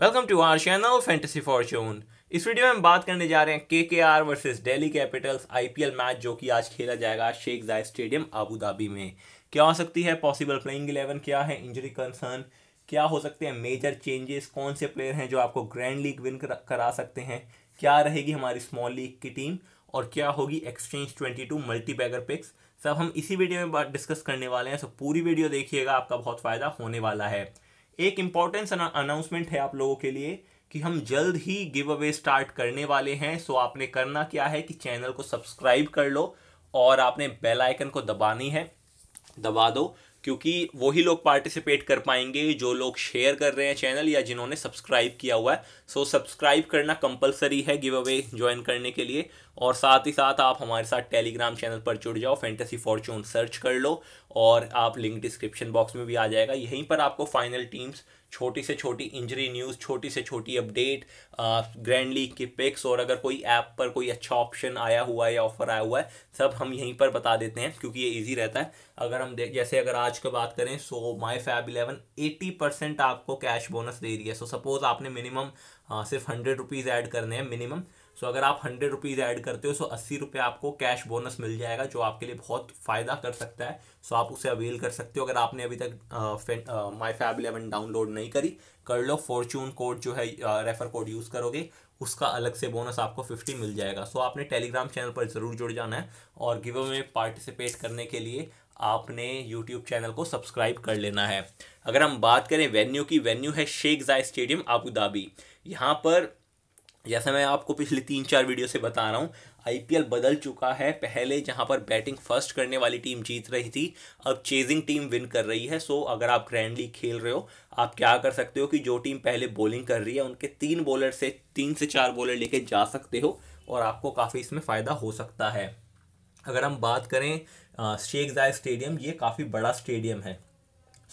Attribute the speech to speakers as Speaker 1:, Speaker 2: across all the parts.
Speaker 1: welcome to our channel fantasy fortune इस वीडियो में हम बात करने जा रहे हैं K K R versus Delhi capitals एल मैच जो कि आज खेला जाएगा शेख जाय स्टेडियम आबू धाबी में क्या हो सकती है पॉसिबल प्लेइंग इलेवन क्या है इंजरी कंसर्न क्या हो सकते हैं मेजर चेंजेस कौन से प्लेयर हैं जो आपको ग्रैंड लीग विन करा सकते हैं क्या रहेगी हमारी स्मॉल लीग की टीम और क्या होगी exchange two multi bagger picks सब हम इसी वीडियो में डिस्कस करने वाले हैं सो पूरी वीडियो देखिएगा आपका बहुत फ़ायदा होने वाला है एक इंपॉर्टेंस अनाउंसमेंट है आप लोगों के लिए कि हम जल्द ही गिव अवे स्टार्ट करने वाले हैं सो आपने करना क्या है कि चैनल को सब्सक्राइब कर लो और आपने बेल आइकन को दबानी है दबा दो क्योंकि वही लोग पार्टिसिपेट कर पाएंगे जो लोग शेयर कर रहे हैं चैनल या जिन्होंने सब्सक्राइब किया हुआ है सो सब्सक्राइब करना कंपलसरी है गिव अवे ज्वाइन करने के लिए और साथ ही साथ आप हमारे साथ टेलीग्राम चैनल पर जुड़ जाओ फैंटेसी फॉर्चून सर्च कर लो और आप लिंक डिस्क्रिप्शन बॉक्स में भी आ जाएगा यहीं पर आपको फाइनल टीम्स छोटी से छोटी इंजरी न्यूज़ छोटी से छोटी अपडेट ग्रैंड लीग के पिक्स और अगर कोई ऐप पर कोई अच्छा ऑप्शन आया हुआ है या ऑफर आया हुआ है सब हम यहीं पर बता देते हैं क्योंकि ये इजी रहता है अगर हम जैसे अगर आज की बात करें so my fab eleven eighty percent आपको कैश बोनस दे रही है सो सपोज़ आपने मिनिमम uh, सिर्फ हंड्रेड रुपीज़ ऐड करने हैं मिनिमम सो अगर आप हंड्रेड रुपीज़ ऐड करते हो सो अस्सी रुपये आपको कैश बोनस मिल जाएगा जो आपके लिए बहुत फ़ायदा कर सकता है सो आप उसे अवेल कर सकते हो अगर आपने अभी तक माई फैब इलेवन डाउनलोड नहीं करी कर लो फॉर्चून कोड जो है रेफर कोड यूज़ करोगे उसका अलग से बोनस आपको फिफ्टी मिल जाएगा सो आपने टेलीग्राम चैनल पर ज़रूर जुड़ जाना है और गिव में पार्टिसिपेट करने के लिए आपने यूट्यूब चैनल को सब्सक्राइब कर लेना है अगर हम बात करें वेन्यू की वेन्यू है शेख जाय स्टेडियम आबूधाबी धाबी यहाँ पर जैसा मैं आपको पिछले तीन चार वीडियो से बता रहा हूँ आईपीएल बदल चुका है पहले जहाँ पर बैटिंग फर्स्ट करने वाली टीम जीत रही थी अब चेजिंग टीम विन कर रही है सो अगर आप ग्रैंड लीग खेल रहे हो आप क्या कर सकते हो कि जो टीम पहले बॉलिंग कर रही है उनके तीन बॉलर से तीन से चार बॉलर लेके जा सकते हो और आपको काफ़ी इसमें फ़ायदा हो सकता है अगर हम बात करें शेख जाय स्टेडियम ये काफ़ी बड़ा स्टेडियम है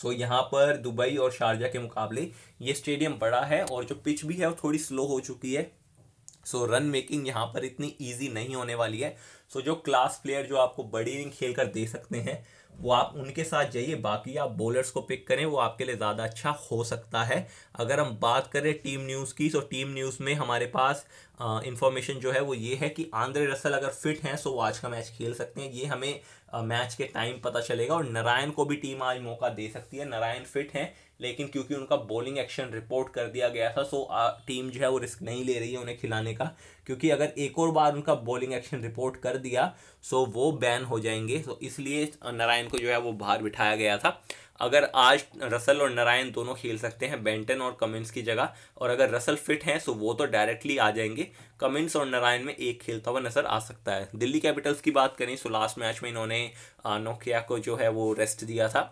Speaker 1: सो so, यहाँ पर दुबई और शारजा के मुकाबले ये स्टेडियम बड़ा है और जो पिच भी है वो थोड़ी स्लो हो चुकी है सो रन मेकिंग यहाँ पर इतनी ईजी नहीं होने वाली है सो so, जो क्लास प्लेयर जो आपको बड़ी इनिंग खेल कर दे सकते हैं वो आप उनके साथ जाइए बाकी आप बॉलर्स को पिक करें वो आपके लिए ज़्यादा अच्छा हो सकता है अगर हम बात करें टीम न्यूज़ की तो टीम न्यूज़ में हमारे पास इंफॉर्मेशन जो है वो ये है कि आंद्रे रसल अगर फिट हैं सो वो आज का मैच खेल सकते हैं ये हमें मैच के टाइम पता चलेगा और नारायण को भी टीम आज मौका दे सकती है नारायण फिट हैं लेकिन क्योंकि उनका बॉलिंग एक्शन रिपोर्ट कर दिया गया था सो टीम जो है वो रिस्क नहीं ले रही है उन्हें खिलाने का क्योंकि अगर एक और बार उनका बॉलिंग एक्शन रिपोर्ट कर दिया सो वो बैन हो जाएंगे सो इसलिए नारायण को जो है वो बाहर बिठाया गया था अगर आज रसल और नारायण दोनों खेल सकते हैं बेंटन और कमिंस की जगह और अगर रसल फिट हैं तो वो तो डायरेक्टली आ जाएंगे कमिंस और नारायण में एक खेलता हुआ नजर आ सकता है दिल्ली कैपिटल्स की बात करें सो लास्ट मैच में इन्होंने नोकिया को जो है वो रेस्ट दिया था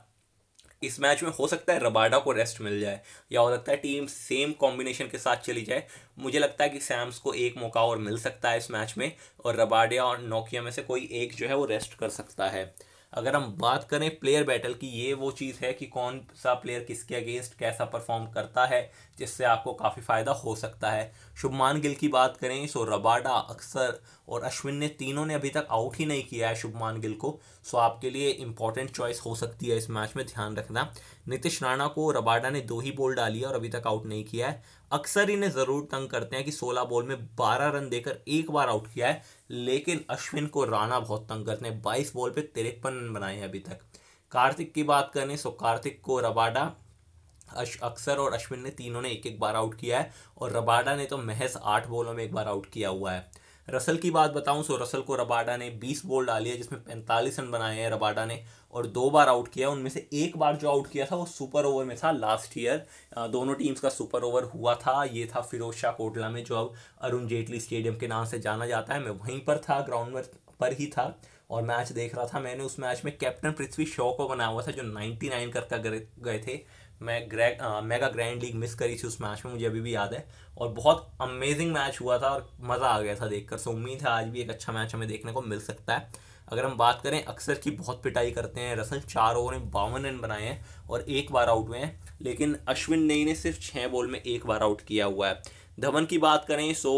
Speaker 1: इस मैच में हो सकता है रबाडा को रेस्ट मिल जाए या हो सकता है टीम सेम कॉम्बिनेशन के साथ चली जाए मुझे लगता है कि सैम्स को एक मौका और मिल सकता है इस मैच में और रबाडा और नोकिया में से कोई एक जो है वो रेस्ट कर सकता है अगर हम बात करें प्लेयर बैटल की ये वो चीज़ है कि कौन सा प्लेयर किसके अगेंस्ट कैसा परफॉर्म करता है जिससे आपको काफ़ी फ़ायदा हो सकता है शुभमान गिल की बात करें सो रबाडा अक्सर और अश्विन ने तीनों ने अभी तक आउट ही नहीं किया है शुभमान गिल को सो आपके लिए इंपॉर्टेंट चॉइस हो सकती है इस मैच में ध्यान रखना नितिश राणा को रबाडा ने दो ही बॉल डाली है और अभी तक आउट नहीं किया है अक्सर इन्हें ज़रूर तंग करते हैं कि 16 बॉल में 12 रन देकर एक बार आउट किया है लेकिन अश्विन को राणा बहुत तंग करते हैं बाईस बॉल पर तिरपन रन बनाए हैं अभी तक कार्तिक की बात करें सो कार्तिक को रबाडा अक्सर और अश्विन ने तीनों ने एक एक बार आउट किया है और रबाडा ने तो महज आठ बॉलों में एक बार आउट किया हुआ है रसल की बात बताऊं सो रसल को रबाडा ने 20 बॉल डाली है जिसमें 45 रन बनाए हैं रबाडा ने और दो बार आउट किया उनमें से एक बार जो आउट किया था वो सुपर ओवर में था लास्ट ईयर दोनों टीम्स का सुपर ओवर हुआ था ये था फिरोज शाह कोटला में जो अब अरुण जेटली स्टेडियम के नाम से जाना जाता है मैं वहीं पर था ग्राउंड पर ही था और मैच देख रहा था मैंने उस मैच में कैप्टन पृथ्वी शॉ को बनाया हुआ था जो नाइन्टी नाइन करके गए थे मैं ग्रैक मेगा ग्रैंड लीग मिस करी थी उस मैच में मुझे अभी भी याद है और बहुत अमेजिंग मैच हुआ था और मज़ा आ गया था देखकर सो उम्मीद है आज भी एक अच्छा मैच हमें देखने को मिल सकता है अगर हम बात करें अक्सर की बहुत पिटाई करते हैं रसल चार ओवर में बावन रन बनाए हैं और एक बार आउट हुए हैं लेकिन अश्विन नई ने सिर्फ छः बॉल में एक बार आउट किया हुआ है धवन की बात करें सो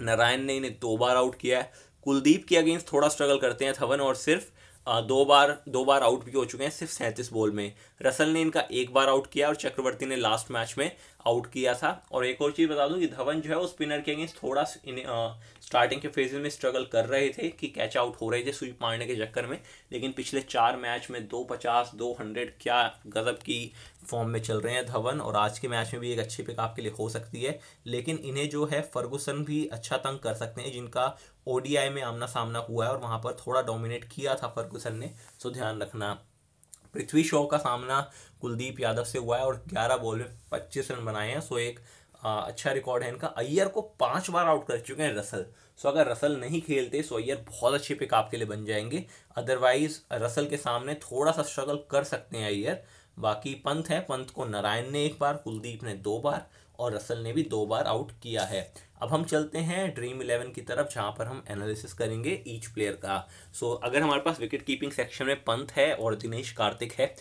Speaker 1: नारायण नई ने दो बार आउट किया है कुलदीप के अगेंस्ट थोड़ा स्ट्रगल करते हैं धवन और सिर्फ दो बार दो बार आउट भी हो चुके हैं सिर्फ सैंतीस बॉल में रसल ने इनका एक बार आउट किया और चक्रवर्ती ने लास्ट मैच में आउट किया था और एक और चीज़ बता दूं कि धवन जो है वो स्पिनर के अगेंस्ट थोड़ा स्टार्टिंग के फेज में स्ट्रगल कर रहे थे कि कैच आउट हो रहे थे स्वीप मारने के चक्कर में लेकिन पिछले चार मैच में दो पचास दो हंड्रेड क्या गजब की फॉर्म में चल रहे हैं धवन और आज के मैच में भी एक अच्छी पिक आपके लिए हो सकती है लेकिन इन्हें जो है फर्गूसन भी अच्छा तंग कर सकते हैं जिनका ओ में आमना सामना हुआ है और वहाँ पर थोड़ा डोमिनेट किया था फर्गूसन ने सो तो ध्यान रखना पृथ्वी शॉ का सामना कुलदीप यादव से हुआ है और 11 बॉल में 25 रन बनाए हैं सो एक आ, अच्छा रिकॉर्ड है इनका अय्यर को पांच बार आउट कर चुके हैं रसल सो अगर रसल नहीं खेलते सो अय्यर बहुत अच्छे पिक आपके लिए बन जाएंगे अदरवाइज रसल के सामने थोड़ा सा स्ट्रगल कर सकते हैं अय्यर बाकी पंथ है पंथ को नारायण ने एक बार कुलदीप ने दो बार और रसल ने भी दो बार आउट किया है अब हम चलते हैं ड्रीम इलेवन की तरफ जहाँ पर हम एनालिसिस करेंगे ईच प्लेयर का सो so, अगर हमारे पास विकेट कीपिंग सेक्शन में पंत है और दिनेश कार्तिक है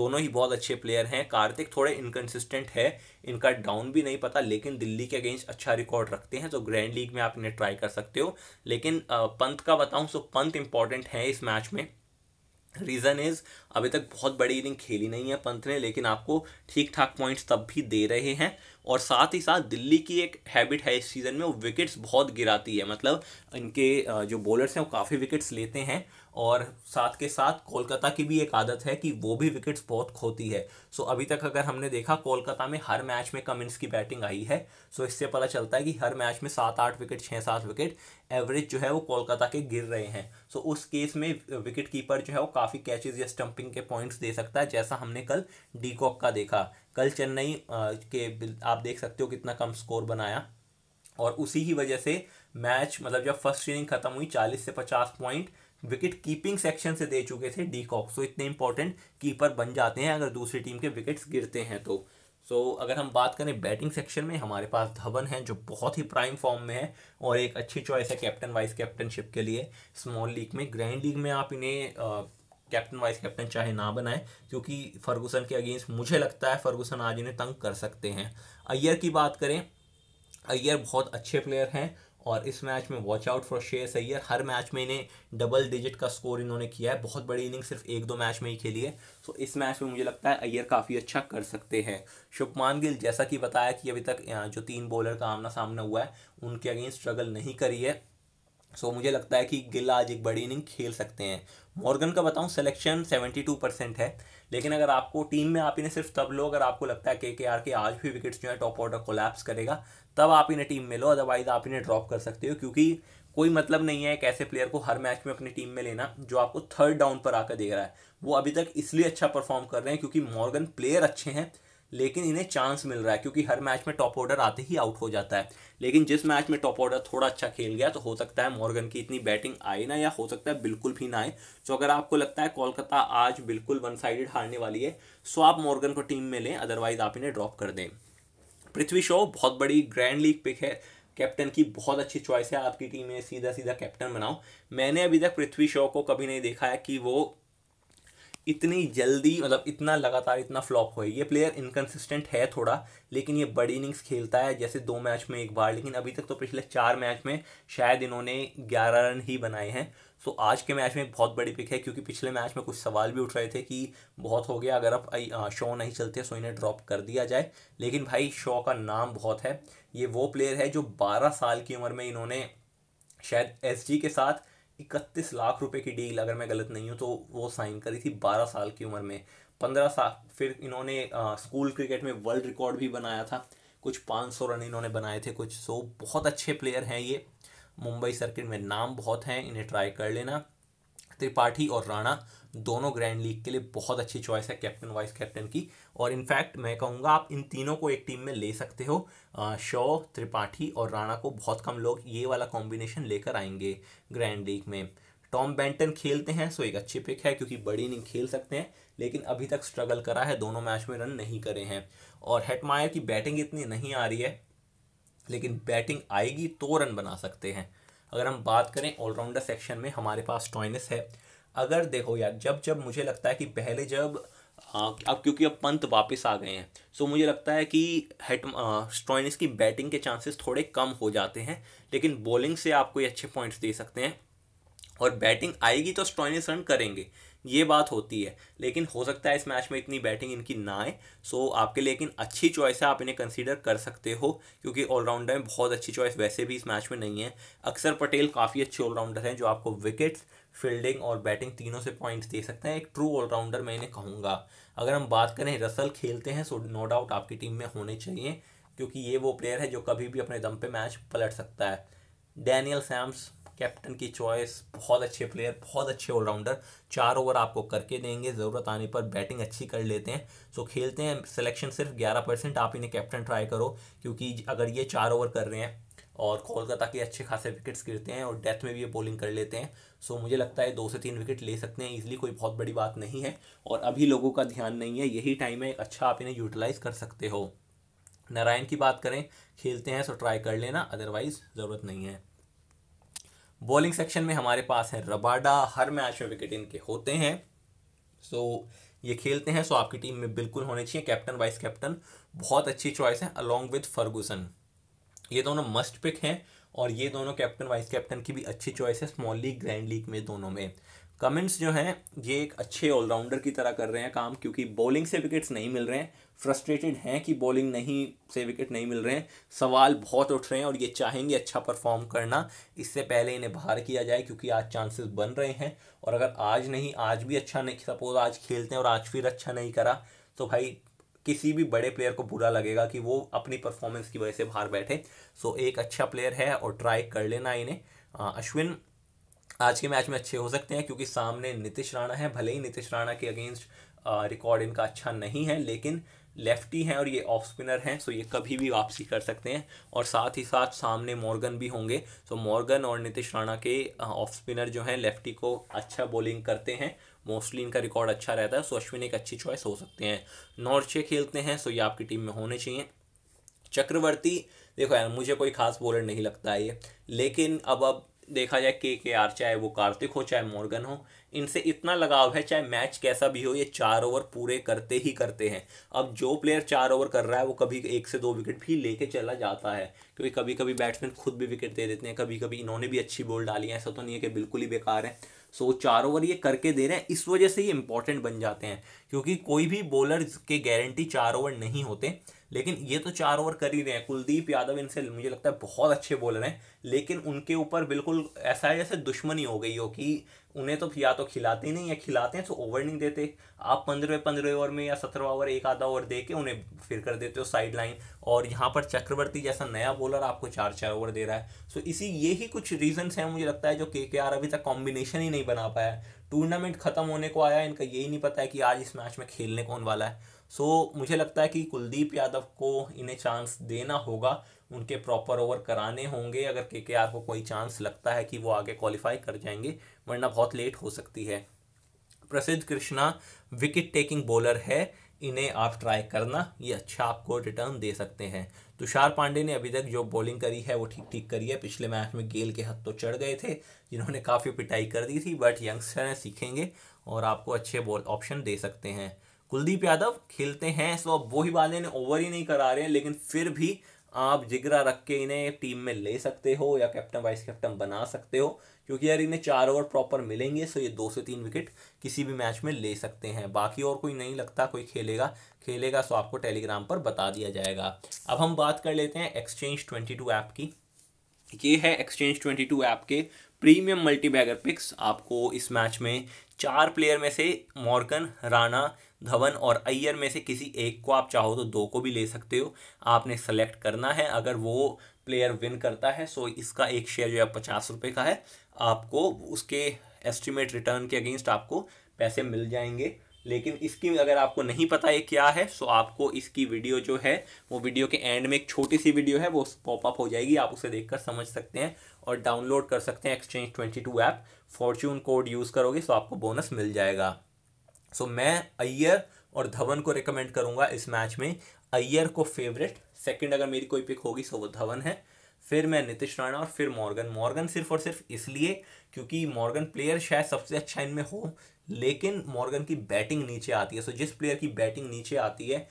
Speaker 1: दोनों ही बहुत अच्छे प्लेयर हैं कार्तिक थोड़े इनकन्सिस्टेंट है इनका डाउन भी नहीं पता लेकिन दिल्ली के अगेंस्ट अच्छा रिकॉर्ड रखते हैं तो ग्रैंड लीग में आप इन्हें ट्राई कर सकते हो लेकिन पंत का बताऊं सो पंत इंपॉर्टेंट है इस मैच में रीज़न इज़ अभी तक बहुत बड़ी इनिंग खेली नहीं है पंथ ने लेकिन आपको ठीक ठाक पॉइंट्स तब भी दे रहे हैं और साथ ही साथ दिल्ली की एक हैबिट है इस सीज़न में वो विकेट्स बहुत गिराती है मतलब इनके जो बॉलर्स हैं वो काफ़ी विकेट्स लेते हैं और साथ के साथ कोलकाता की भी एक आदत है कि वो भी विकेट्स बहुत खोती है सो अभी तक अगर हमने देखा कोलकाता में हर मैच में कमिंस की बैटिंग आई है सो इससे पता चलता है कि हर मैच में सात आठ विकेट छः सात विकेट एवरेज जो है वो कोलकाता के गिर रहे हैं सो उस केस में विकेट कीपर जो है वो काफ़ी कैचेज या स्टंपिंग के पॉइंट्स दे सकता है जैसा हमने कल डीकॉक का देखा कल चेन्नई के आप देख सकते हो कितना कम स्कोर बनाया और उसी ही वजह से मैच मतलब जब फर्स्ट इनिंग खत्म हुई चालीस से पचास पॉइंट विकेट कीपिंग सेक्शन से दे चुके थे डी कॉक सो इतने इंपॉर्टेंट कीपर बन जाते हैं अगर दूसरी टीम के विकेट्स गिरते हैं तो सो so, अगर हम बात करें बैटिंग सेक्शन में हमारे पास धवन है जो बहुत ही प्राइम फॉर्म में है और एक अच्छी चॉइस है कैप्टन वाइस कैप्टनशिप के लिए स्मॉल लीग में ग्रैंड लीग में आप इन्हें कैप्टन वाइस कैप्टन चाहे ना बनाए क्योंकि फर्गूसन के अगेंस्ट मुझे लगता है फर्गूसन आज इन्हें तंग कर सकते हैं अय्यर की बात करें अय्यर बहुत अच्छे प्लेयर हैं और इस मैच में watch out for Shreyas Iyer हर मैच में इन्हें डबल डिजिट का स्कोर इन्होंने किया है बहुत बड़ी इनिंग सिर्फ एक दो मैच में ही खेली है सो इस मैच में मुझे लगता है अय्यर काफ़ी अच्छा कर सकते हैं शुभमान गिल जैसा कि बताया कि अभी तक जो तीन बॉलर का आमना सामना हुआ है उनके अगेंस्ट स्ट्रगल नहीं करी है सो so, मुझे लगता है कि गिल आज एक बड़ी इनिंग खेल सकते हैं मॉर्गन का बताऊं सिलेक्शन टू परसेंट है लेकिन अगर आपको टीम में आप इन्हें सिर्फ तब लो अगर आपको लगता है के के आर के आज भी विकेट्स जो है टॉप ऑर्डर कोलैप्स करेगा तब आप इन्हें टीम में लो अदरवाइज आप इन्हें ड्रॉप कर सकते हो क्योंकि कोई मतलब नहीं है एक ऐसे प्लेयर को हर मैच में अपनी टीम में लेना जो आपको थर्ड डाउन पर आकर दे रहा है वो अभी तक इसलिए अच्छा परफॉर्म कर रहे हैं क्योंकि मॉर्गन प्लेयर अच्छे हैं लेकिन इन्हें चांस मिल रहा है क्योंकि हर मैच में टॉप ऑर्डर आते ही आउट हो जाता है लेकिन जिस मैच में टॉप ऑर्डर थोड़ा अच्छा खेल गया तो हो सकता है मॉर्गन की इतनी बैटिंग आए ना या हो सकता है बिल्कुल भी ना आए तो अगर आपको लगता है कोलकाता आज बिल्कुल वन साइडेड हारने वाली है सो तो आप मॉर्गन को टीम में लें अदरवाइज आप इन्हें ड्रॉप कर दें पृथ्वी शो बहुत बड़ी ग्रैंड लीग पिक है कैप्टन की बहुत अच्छी चॉइस है आपकी टीम में सीधा सीधा कैप्टन बनाओ मैंने अभी तक पृथ्वी शो को कभी नहीं देखा है कि वो इतनी जल्दी मतलब इतना लगातार इतना फ्लॉप हुए ये प्लेयर इनकन्सिस्टेंट है थोड़ा लेकिन ये बड़ी इनिंग्स खेलता है जैसे दो मैच में एक बार लेकिन अभी तक तो पिछले चार मैच में शायद इन्होंने ग्यारह रन ही बनाए हैं सो so, आज के मैच में एक बहुत बड़ी पिक है क्योंकि पिछले मैच में कुछ सवाल भी उठ रहे थे कि बहुत हो गया अगर आप शो नहीं चलते सो इन्हें ड्रॉप कर दिया जाए लेकिन भाई शो का नाम बहुत है ये वो प्लेयर है जो बारह साल की उम्र में इन्होंने शायद एस के साथ इकतीस लाख रुपए की डील अगर मैं गलत नहीं हूँ तो वो साइन करी थी बारह साल की उम्र में पंद्रह साल फिर इन्होंने स्कूल क्रिकेट में वर्ल्ड रिकॉर्ड भी बनाया था कुछ पाँच सौ रन इन्होंने बनाए थे कुछ सो बहुत अच्छे प्लेयर हैं ये मुंबई सर्किट में नाम बहुत हैं इन्हें ट्राई कर लेना त्रिपाठी और राणा दोनों ग्रैंड लीग के लिए बहुत अच्छी चॉइस है कैप्टन वाइस कैप्टन की और इनफैक्ट मैं कहूँगा आप इन तीनों को एक टीम में ले सकते हो शॉ त्रिपाठी और राणा को बहुत कम लोग ये वाला कॉम्बिनेशन लेकर आएंगे ग्रैंड लीग में टॉम बैंटन खेलते हैं सो एक अच्छी पिक है क्योंकि बड़ी इनिंग खेल सकते हैं लेकिन अभी तक स्ट्रगल करा है दोनों मैच में रन नहीं करे हैं और हेटमायर की बैटिंग इतनी नहीं आ रही है लेकिन बैटिंग आएगी तो रन बना सकते हैं अगर हम बात करें ऑलराउंडर सेक्शन में हमारे पास टॉइनस है अगर देखो यार जब जब मुझे लगता है कि पहले जब अब क्योंकि अब पंत वापस आ गए हैं सो मुझे लगता है कि हेट स्टॉइनिस की बैटिंग के चांसेस थोड़े कम हो जाते हैं लेकिन बॉलिंग से आपको ये अच्छे पॉइंट्स दे सकते हैं और बैटिंग आएगी तो स्टॉइनिस रन करेंगे ये बात होती है लेकिन हो सकता है इस मैच में इतनी बैटिंग इनकी ना आए सो आपके लेकिन अच्छी चॉइस है आप इन्हें कंसीडर कर सकते हो क्योंकि ऑलराउंडर में बहुत अच्छी चॉइस वैसे भी इस मैच में नहीं है अक्सर पटेल काफ़ी अच्छे ऑलराउंडर हैं जो आपको विकेट्स फील्डिंग और बैटिंग तीनों से पॉइंट्स दे सकते हैं एक ट्रू ऑलराउंडर मैं इन्हें कहूँगा अगर हम बात करें रसल खेलते हैं सो नो डाउट आपकी टीम में होने चाहिए क्योंकि ये वो प्लेयर है जो कभी भी अपने दम पे मैच पलट सकता है डैनियल सैम्स कैप्टन की चॉइस बहुत अच्छे प्लेयर बहुत अच्छे ऑलराउंडर चार ओवर आपको करके देंगे ज़रूरत आने पर बैटिंग अच्छी कर लेते हैं सो खेलते हैं सिलेक्शन सिर्फ ग्यारह परसेंट आप इन्हें कैप्टन ट्राई करो क्योंकि अगर ये चार ओवर कर रहे हैं और कोलकाता के अच्छे खासे विकेट्स गिरते हैं और डेथ में भी ये बॉलिंग कर लेते हैं सो मुझे लगता है दो से तीन विकेट ले सकते हैं ईजिली कोई बहुत बड़ी बात नहीं है और अभी लोगों का ध्यान नहीं है यही टाइम है अच्छा आप इन्हें यूटिलाइज़ कर सकते हो नारायण की बात करें खेलते हैं सो ट्राई कर लेना अदरवाइज़ ज़रूरत नहीं है बॉलिंग सेक्शन में हमारे पास है रबाडा हर मैच में विकेट इनके होते हैं सो ये खेलते हैं सो आपकी टीम में बिल्कुल होने चाहिए कैप्टन वाइस कैप्टन बहुत अच्छी चॉइस है अलॉन्ग विथ फर्गूसन ये दोनों मस्ट पिक हैं और ये दोनों कैप्टन वाइस कैप्टन की भी अच्छी चॉइस है स्मॉल लीग ग्रैंड लीग में दोनों में कमिंस जो हैं ये एक अच्छे ऑलराउंडर की तरह कर रहे हैं काम क्योंकि बॉलिंग से विकेट्स नहीं मिल रहे हैं फ्रस्ट्रेटेड हैं कि बॉलिंग नहीं से विकेट नहीं मिल रहे हैं सवाल बहुत उठ रहे हैं और ये चाहेंगे अच्छा परफॉर्म करना इससे पहले इन्हें बाहर किया जाए क्योंकि आज चांसेस बन रहे हैं और अगर आज नहीं आज भी अच्छा नहीं सपोज आज खेलते हैं और आज फिर अच्छा नहीं करा तो भाई किसी भी बड़े प्लेयर को बुरा लगेगा कि वो अपनी परफॉर्मेंस की वजह से बाहर बैठे सो एक अच्छा प्लेयर है और ट्राई कर लेना इन्हें अश्विन आज के मैच में अच्छे हो सकते हैं क्योंकि सामने नितिश राणा है भले ही नितिश राणा के अगेंस्ट रिकॉर्ड इनका अच्छा नहीं है लेकिन लेफ्टी हैं और ये ऑफ स्पिनर हैं सो ये कभी भी वापसी कर सकते हैं और साथ ही साथ सामने मॉर्गन भी होंगे सो मॉर्गन और नितिश राणा के ऑफ स्पिनर जो हैं लेफ्टी को अच्छा बॉलिंग करते हैं मोस्टली इनका रिकॉर्ड अच्छा रहता है सो अश्विन एक अच्छी चॉइस हो सकते हैं नॉर्चे खेलते हैं सो ये आपकी टीम में होने चाहिए चक्रवर्ती देखो यार मुझे कोई खास बॉलर नहीं लगता है ये लेकिन अब अब देखा जाए के के आर चाहे वो कार्तिक हो चाहे मॉर्गन हो इनसे इतना लगाव है चाहे मैच कैसा भी हो ये चार ओवर पूरे करते ही करते हैं अब जो प्लेयर चार ओवर कर रहा है वो कभी एक से दो विकेट भी लेके चला जाता है क्योंकि कभी कभी बैट्समैन खुद भी विकेट दे देते हैं कभी कभी इन्होंने भी अच्छी बॉल डाली है ऐसा तो नहीं है कि बिल्कुल ही बेकार है सो so, चार ओवर ये करके दे रहे हैं इस वजह से ये इंपॉर्टेंट बन जाते हैं क्योंकि कोई भी बॉलर के गारंटी चार ओवर नहीं होते लेकिन ये तो चार ओवर कर ही रहे हैं कुलदीप यादव इनसे मुझे लगता है बहुत अच्छे बॉलर हैं लेकिन उनके ऊपर बिल्कुल ऐसा है जैसे दुश्मनी हो गई हो कि उन्हें तो या तो खिलाते ही नहीं या खिलाते हैं तो ओवर नहीं देते आप पंद्रहवें पंद्रह ओवर में या सत्रह ओवर एक आधा ओवर दे के उन्हें फिर कर देते हो साइड लाइन और यहाँ पर चक्रवर्ती जैसा नया बॉलर आपको चार चार ओवर दे रहा है सो इसी ये ही कुछ रीजन्स हैं मुझे लगता है जो के के आर अभी तक कॉम्बिनेशन ही नहीं बना पाया टूर्नामेंट ख़त्म होने को आया इनका यही नहीं पता है कि आज इस मैच में खेलने कौन वाला है सो so, मुझे लगता है कि कुलदीप यादव को इन्हें चांस देना होगा उनके प्रॉपर ओवर कराने होंगे अगर के के आर को कोई चांस लगता है कि वो आगे क्वालिफाई कर जाएंगे वरना बहुत लेट हो सकती है प्रसिद्ध कृष्णा विकेट टेकिंग बॉलर है इन्हें आप ट्राई करना ये अच्छा आपको रिटर्न दे सकते हैं तुषार पांडे ने अभी तक जो बॉलिंग करी है वो ठीक ठीक करी है पिछले मैच में गेल के हथ तो चढ़ गए थे जिन्होंने काफ़ी पिटाई कर दी थी बट यंगस्टर हैं सीखेंगे और आपको अच्छे बॉल ऑप्शन दे सकते हैं कुलदीप यादव खेलते हैं सो अब वो ही वाले ने ओवर ही नहीं करा रहे हैं लेकिन फिर भी आप जिगरा रख के इन्हें टीम में ले सकते हो या कैप्टन वाइस कैप्टन बना सकते हो क्योंकि यार इन्हें चार ओवर प्रॉपर मिलेंगे सो ये दो से तीन विकेट किसी भी मैच में ले सकते हैं बाकी और कोई नहीं लगता कोई खेलेगा खेलेगा सो आपको टेलीग्राम पर बता दिया जाएगा अब हम बात कर लेते हैं एक्सचेंज ट्वेंटी टू ऐप की ये है एक्सचेंज ट्वेंटी टू ऐप के प्रीमियम मल्टी बैगर पिक्स आपको इस मैच में चार प्लेयर में से मॉर्गन राणा धवन और अय्यर में से किसी एक को आप चाहो तो दो को भी ले सकते हो आपने सेलेक्ट करना है अगर वो प्लेयर विन करता है सो इसका एक शेयर जो है पचास रुपये का है आपको उसके एस्टिमेट रिटर्न के अगेंस्ट आपको पैसे मिल जाएंगे लेकिन इसकी अगर आपको नहीं पता ये क्या है सो आपको इसकी वीडियो जो है वो वीडियो के एंड में एक छोटी सी वीडियो है वो पॉपअप हो जाएगी आप उसे देखकर समझ सकते हैं और डाउनलोड कर सकते हैं exchange twenty two app fortune code use करोगे सो आपको बोनस मिल जाएगा सो so, मैं अय्यर और धवन को रिकमेंड करूंगा इस मैच में अय्यर को फेवरेट सेकंड अगर मेरी कोई पिक होगी सो वो धवन है फिर मैं नितिश राणा और फिर मॉर्गन मॉर्गन सिर्फ और सिर्फ इसलिए क्योंकि मॉर्गन प्लेयर शायद सबसे अच्छा इनमें हो लेकिन मॉर्गन की बैटिंग नीचे आती है सो जिस प्लेयर की बैटिंग नीचे आती है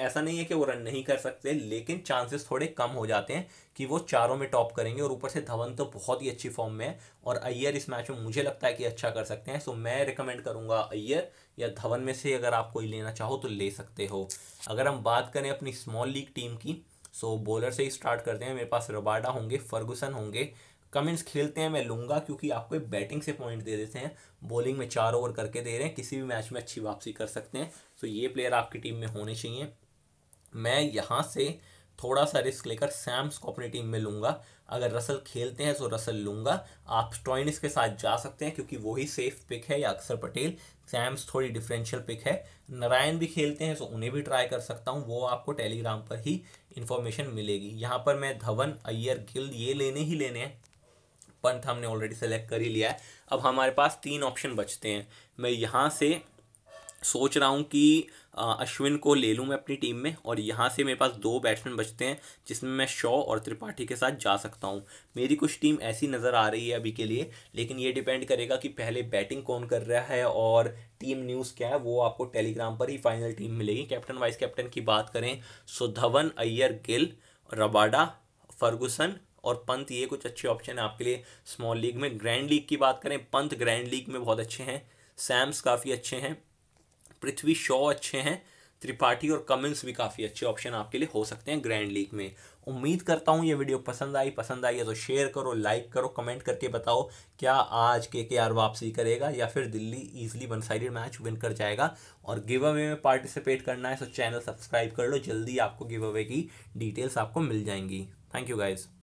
Speaker 1: ऐसा नहीं है कि वो रन नहीं कर सकते लेकिन चांसेस थोड़े कम हो जाते हैं कि वो चारों में टॉप करेंगे और ऊपर से धवन तो बहुत ही अच्छी फॉर्म में है और अय्यर इस मैच में मुझे लगता है कि अच्छा कर सकते हैं सो मैं रिकमेंड करूंगा अय्यर या धवन में से अगर आप कोई लेना चाहो तो ले सकते हो अगर हम बात करें अपनी स्मॉल लीग टीम की सो बॉलर से ही स्टार्ट करते हैं मेरे पास रबाडा होंगे फर्गूसन होंगे कमेंट्स खेलते हैं मैं लूँगा क्योंकि आपको बैटिंग से पॉइंट दे देते हैं बॉलिंग में चार ओवर करके दे रहे हैं किसी भी मैच में अच्छी वापसी कर सकते हैं तो ये प्लेयर आपकी टीम में होने चाहिए मैं यहाँ से थोड़ा सा रिस्क लेकर सैम्स को अपनी टीम में लूँगा अगर रसल खेलते हैं तो रसल लूँगा आप स्टॉइनिस के साथ जा सकते हैं क्योंकि वही सेफ पिक है या अक्सर पटेल सैम्स थोड़ी डिफरेंशियल पिक है नारायण भी खेलते हैं तो उन्हें भी ट्राई कर सकता हूँ वो आपको टेलीग्राम पर ही इन्फॉर्मेशन मिलेगी यहाँ पर मैं धवन अय्यर गिल ये लेने ही लेने हैं पंथ हमने ऑलरेडी सेलेक्ट कर ही लिया है अब हमारे पास तीन ऑप्शन बचते हैं मैं यहाँ से सोच रहा हूँ कि अश्विन को ले लूँ मैं अपनी टीम में और यहाँ से मेरे पास दो बैट्समैन बचते हैं जिसमें मैं शॉ और त्रिपाठी के साथ जा सकता हूँ मेरी कुछ टीम ऐसी नज़र आ रही है अभी के लिए लेकिन ये डिपेंड करेगा कि पहले बैटिंग कौन कर रहा है और टीम न्यूज़ क्या है वो आपको टेलीग्राम पर ही फाइनल टीम मिलेगी कैप्टन वाइस कैप्टन की बात करें so Dhawan Iyer Gill Rabada Ferguson और पंत ये कुछ अच्छे ऑप्शन है आपके लिए स्मॉल लीग में ग्रैंड लीग की बात करें पंत ग्रैंड लीग में बहुत अच्छे हैं सैम्स काफ़ी अच्छे हैं पृथ्वी शॉ अच्छे हैं त्रिपाठी और कमिंस भी काफ़ी अच्छे ऑप्शन आपके लिए हो सकते हैं ग्रैंड लीग में उम्मीद करता हूँ ये वीडियो पसंद आई पसंद आई है तो शेयर करो लाइक करो कमेंट करके बताओ क्या आज के के आर वापसी करेगा या फिर Delhi easily one sided match win कर जाएगा और गिव अवे में पार्टिसिपेट करना है तो चैनल सब्सक्राइब कर लो जल्दी आपको गिव अवे की डिटेल्स आपको मिल जाएंगी थैंक यू गाइज़